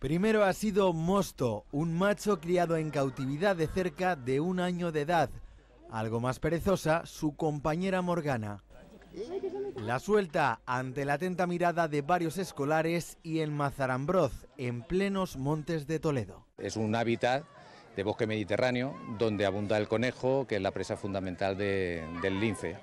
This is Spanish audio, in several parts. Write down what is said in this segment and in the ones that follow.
Primero ha sido Mosto, un macho criado en cautividad de cerca de un año de edad. Algo más perezosa, su compañera Morgana. La suelta ante la atenta mirada de varios escolares y en Mazarambroz, en plenos montes de Toledo. Es un hábitat de bosque mediterráneo donde abunda el conejo, que es la presa fundamental del lince.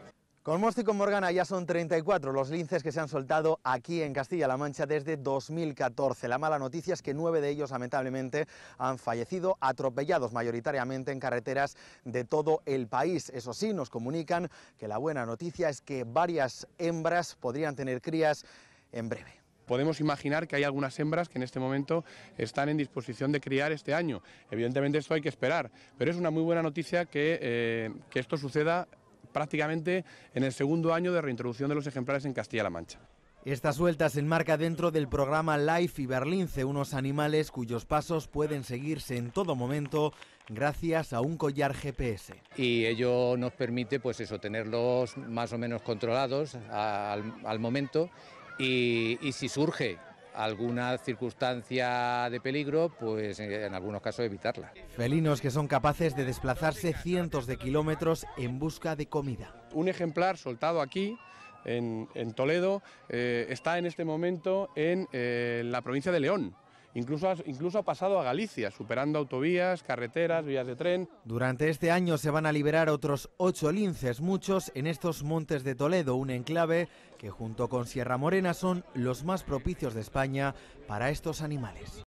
Con Móstico y Morgana ya son 34 los linces que se han soltado aquí en Castilla-La Mancha desde 2014. La mala noticia es que nueve de ellos lamentablemente han fallecido atropellados mayoritariamente en carreteras de todo el país. Eso sí, nos comunican que la buena noticia es que varias hembras podrían tener crías en breve. Podemos imaginar que hay algunas hembras que en este momento están en disposición de criar este año. Evidentemente esto hay que esperar, pero es una muy buena noticia que, eh, que esto suceda prácticamente en el segundo año de reintroducción de los ejemplares en Castilla-La Mancha. Esta suelta se enmarca dentro del programa Life y Berlince, unos animales cuyos pasos pueden seguirse en todo momento gracias a un collar GPS. Y ello nos permite, pues eso, tenerlos más o menos controlados al, momento y, y si surge alguna circunstancia de peligro, pues eh, en algunos casos evitarla. Felinos que son capaces de desplazarse cientos de kilómetros en busca de comida. Un ejemplar soltado aquí en, Toledo, eh, está en este momento en eh, la provincia de León. Incluso, incluso ha pasado a Galicia, superando autovías, carreteras, vías de tren. Durante este año se van a liberar otros ocho linces, muchos en estos montes de Toledo, un enclave que junto con Sierra Morena son los más propicios de España para estos animales.